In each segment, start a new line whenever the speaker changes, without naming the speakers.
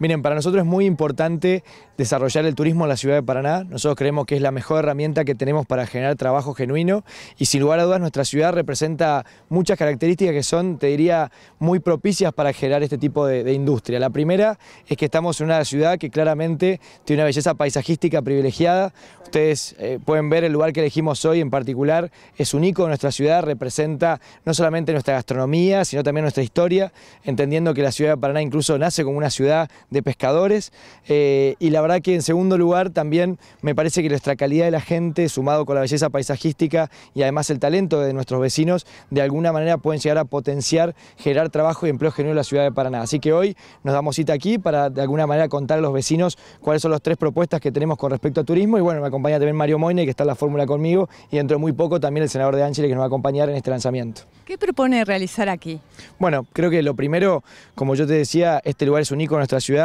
Miren, para nosotros es muy importante desarrollar el turismo en la ciudad de Paraná. Nosotros creemos que es la mejor herramienta que tenemos para generar trabajo genuino y sin lugar a dudas nuestra ciudad representa muchas características que son, te diría, muy propicias para generar este tipo de, industria. La primera es que estamos en una ciudad que claramente tiene una belleza paisajística privilegiada. Ustedes eh, pueden ver el lugar que elegimos hoy en particular, es único. nuestra ciudad, representa no solamente nuestra gastronomía, sino también nuestra historia, entendiendo que la ciudad de Paraná incluso nace como una ciudad de pescadores. Eh, y la verdad que en segundo lugar también me parece que nuestra calidad de la gente, sumado con la belleza paisajística y además el talento de nuestros vecinos, de alguna manera pueden llegar a potenciar, generar trabajo y empleo genuino en la ciudad de Paraná. Así que hoy nos damos cita aquí para de alguna manera contar a los vecinos cuáles son las tres propuestas que tenemos con respecto a turismo. Y bueno, me acompaña también Mario Moine, que está en la fórmula conmigo, y dentro de muy poco también el senador de Ángeles, que nos va a acompañar en este lanzamiento. ¿Qué propone realizar aquí? Bueno, creo que lo primero, como yo te decía, este lugar es único en nuestra ciudad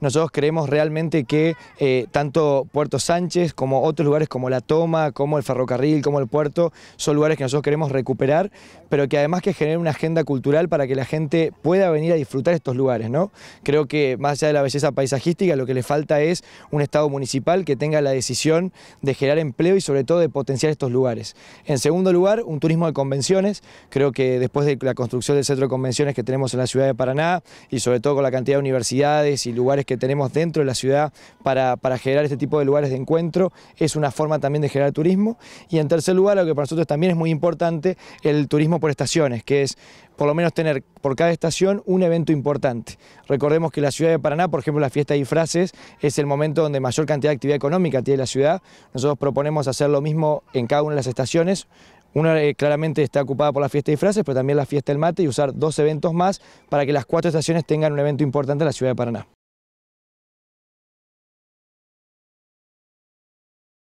nosotros creemos realmente que eh, tanto Puerto Sánchez como otros lugares como La Toma, como el ferrocarril, como el puerto, son lugares que nosotros queremos recuperar, pero que además que generen una agenda cultural para que la gente pueda venir a disfrutar estos lugares. ¿no? Creo que más allá de la belleza paisajística, lo que le falta es un Estado municipal que tenga la decisión de generar empleo y sobre todo de potenciar estos lugares. En segundo lugar, un turismo de convenciones. Creo que después de la construcción del centro de convenciones que tenemos en la ciudad de Paraná y sobre todo con la cantidad de universidades, y lugares que tenemos dentro de la ciudad para, para generar este tipo de lugares de encuentro, es una forma también de generar turismo. Y en tercer lugar, lo que para nosotros también es muy importante, el turismo por estaciones, que es por lo menos tener por cada estación un evento importante. Recordemos que la ciudad de Paraná, por ejemplo, la fiesta de disfraces es el momento donde mayor cantidad de actividad económica tiene la ciudad. Nosotros proponemos hacer lo mismo en cada una de las estaciones, una eh, claramente está ocupada por la fiesta de disfraces, pero también la fiesta del mate y usar dos eventos más para que las cuatro estaciones tengan un evento importante en la ciudad de Paraná.